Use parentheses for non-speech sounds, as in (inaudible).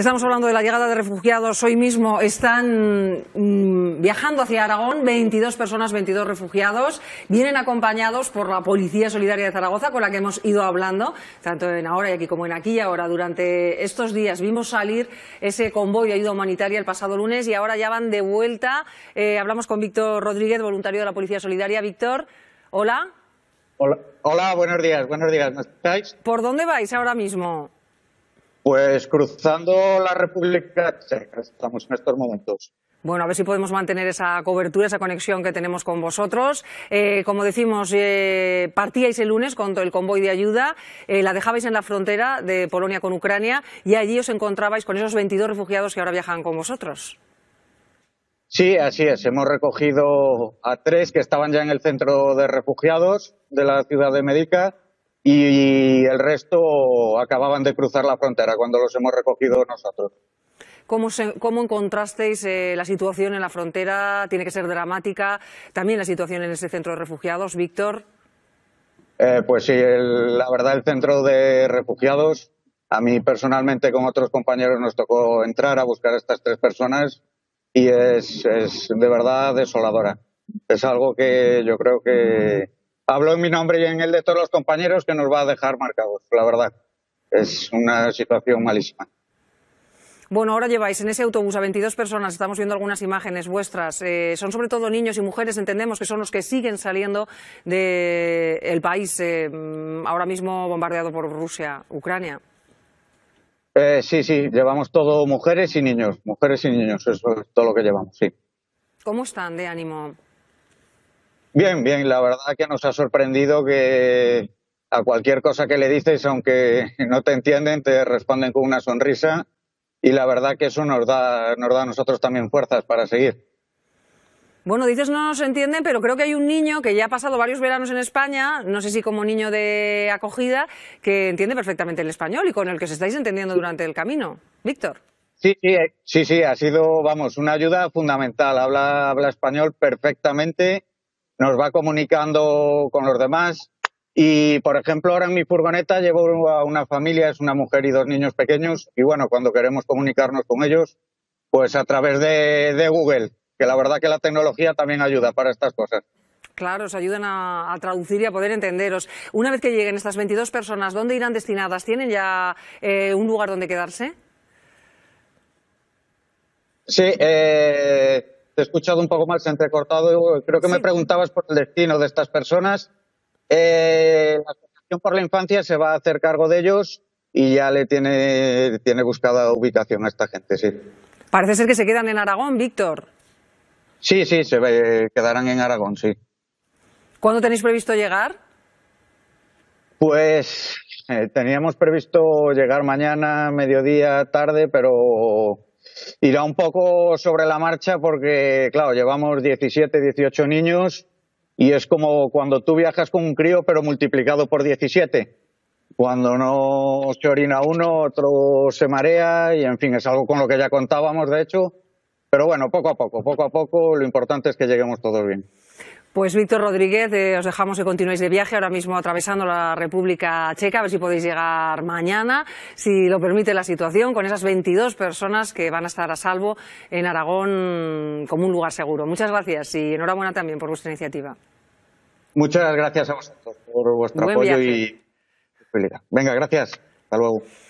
Estamos hablando de la llegada de refugiados. Hoy mismo están mm, viajando hacia Aragón 22 personas, 22 refugiados. Vienen acompañados por la Policía Solidaria de Zaragoza, con la que hemos ido hablando, tanto en ahora y aquí como en aquí. Ahora, durante estos días, vimos salir ese convoy de ayuda humanitaria el pasado lunes y ahora ya van de vuelta. Eh, hablamos con Víctor Rodríguez, voluntario de la Policía Solidaria. Víctor, hola. Hola, hola buenos días, buenos días. estáis? ¿Por dónde vais ahora mismo? Pues cruzando la República Checa estamos en estos momentos. Bueno, a ver si podemos mantener esa cobertura, esa conexión que tenemos con vosotros. Eh, como decimos, eh, partíais el lunes con el convoy de ayuda, eh, la dejabais en la frontera de Polonia con Ucrania y allí os encontrabais con esos 22 refugiados que ahora viajan con vosotros. Sí, así es. Hemos recogido a tres que estaban ya en el centro de refugiados de la ciudad de Medica y el resto acababan de cruzar la frontera cuando los hemos recogido nosotros. ¿Cómo, se, encontrasteis eh, la situación en la frontera? Tiene que ser dramática. También la situación en ese centro de refugiados, Víctor. Eh, pues sí, la verdad, el centro de refugiados, a mí personalmente con otros compañeros nos tocó entrar a buscar a estas tres personas y es de verdad desoladora. Es algo que yo creo que hablo en mi nombre y en el de todos los compañeros que nos va a dejar marcados, la verdad. Es una situación malísima. Bueno, ahora lleváis en ese autobús a 22 personas, estamos viendo algunas imágenes vuestras. Eh, son sobre todo niños y mujeres, entendemos que son los que siguen saliendo del país eh, ahora mismo bombardeado por Rusia, Ucrania. Eh, sí, sí, llevamos todo mujeres y niños, mujeres y niños, eso es todo lo que llevamos, sí. ¿Cómo están de ánimo? Bien, bien, la verdad que nos ha sorprendido que a cualquier cosa que le dices, aunque (laughs) no te entienden, te responden con una sonrisa y la verdad que eso nos da, nos da a nosotros también fuerzas para seguir. Bueno, dices no nos entienden, pero creo que hay un niño que ya ha pasado varios veranos en España, no sé si como niño de acogida, que entiende perfectamente el español y con el que os estáis entendiendo durante el camino. Víctor. Sí, sí, eh, sí, ha sido, vamos, una ayuda fundamental. Habla, habla español perfectamente nos va comunicando con los demás. Y, por ejemplo, ahora en mi furgoneta llevo a una familia, es una mujer y dos niños pequeños, y bueno, cuando queremos comunicarnos con ellos, pues a través de, Google, que la verdad que la tecnología también ayuda para estas cosas. Claro, os ayudan a, traducir y a poder entenderos. Una vez que lleguen estas 22 personas, ¿dónde irán destinadas? ¿Tienen ya eh, un lugar donde quedarse? Sí, eh, he escuchado un poco mal, más entrecortado. Creo que me preguntabas por el destino de estas personas. Eh, la Asociación por la Infancia se va a hacer cargo de ellos y ya le tiene, tiene buscada ubicación a esta gente, sí. Parece ser que se quedan en Aragón, Víctor. Sí, sí, se quedarán en Aragón, sí. ¿Cuándo tenéis previsto llegar? Pues eh, teníamos previsto llegar mañana, mediodía, tarde, pero irá un poco sobre la marcha porque, claro, llevamos 17, 18 niños y es como cuando tú viajas con un crío pero multiplicado por 17. Cuando no se orina uno, otro se marea y, en fin, es algo con lo que ya contábamos, de hecho. Pero bueno, poco a poco, poco a poco, lo importante es que lleguemos todos bien. Pues Víctor Rodríguez, eh, os dejamos que continuéis de viaje ahora mismo atravesando la República Checa, a ver si podéis llegar mañana, si lo permite la situación, con esas 22 personas que van a estar a salvo en Aragón como un lugar seguro. Muchas gracias y enhorabuena también por vuestra iniciativa. Muchas gracias a vosotros por vuestro apoyo y Venga, gracias. Hasta luego.